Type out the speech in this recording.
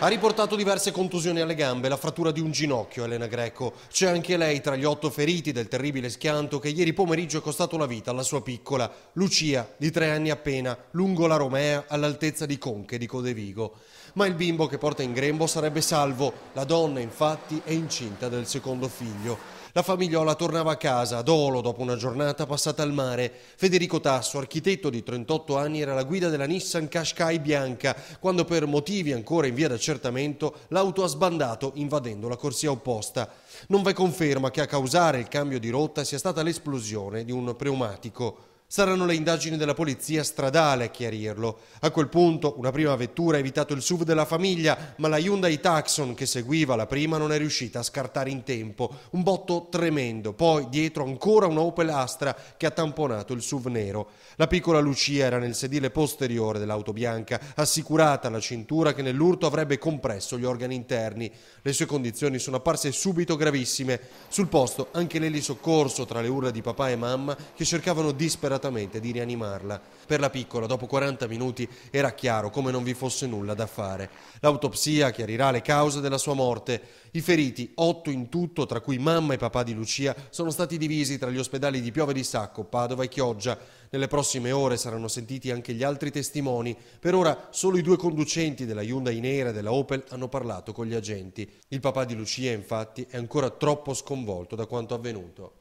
Ha riportato diverse contusioni alle gambe, la frattura di un ginocchio, Elena Greco. C'è anche lei tra gli otto feriti del terribile schianto che ieri pomeriggio è costato la vita alla sua piccola, Lucia, di tre anni appena, lungo la Romea, all'altezza di Conche di Codevigo. Ma il bimbo che porta in grembo sarebbe salvo. La donna, infatti, è incinta del secondo figlio. La famigliola tornava a casa, ad Olo, dopo una giornata passata al mare. Federico Tasso, architetto di 38 anni, era la guida della Nissan Qashqai bianca, quando per motivi ancora in via da accertamento, l'auto ha sbandato invadendo la corsia opposta. Non v'è conferma che a causare il cambio di rotta sia stata l'esplosione di un pneumatico. Saranno le indagini della polizia stradale a chiarirlo. A quel punto una prima vettura ha evitato il SUV della famiglia, ma la Hyundai Taxon che seguiva la prima non è riuscita a scartare in tempo. Un botto tremendo, poi dietro ancora una Opel Astra che ha tamponato il SUV nero. La piccola Lucia era nel sedile posteriore dell'auto bianca, assicurata alla cintura che nell'urto avrebbe compresso gli organi interni. Le sue condizioni sono apparse subito gravissime. Sul posto anche l'elisoccorso tra le urla di papà e mamma che cercavano disperatamente accuratamente di rianimarla. Per la piccola, dopo 40 minuti, era chiaro come non vi fosse nulla da fare. L'autopsia chiarirà le cause della sua morte. I feriti, otto in tutto, tra cui mamma e papà di Lucia, sono stati divisi tra gli ospedali di Piove di Sacco, Padova e Chioggia. Nelle prossime ore saranno sentiti anche gli altri testimoni. Per ora solo i due conducenti della Hyundai Nera e della Opel hanno parlato con gli agenti. Il papà di Lucia, infatti, è ancora troppo sconvolto da quanto avvenuto.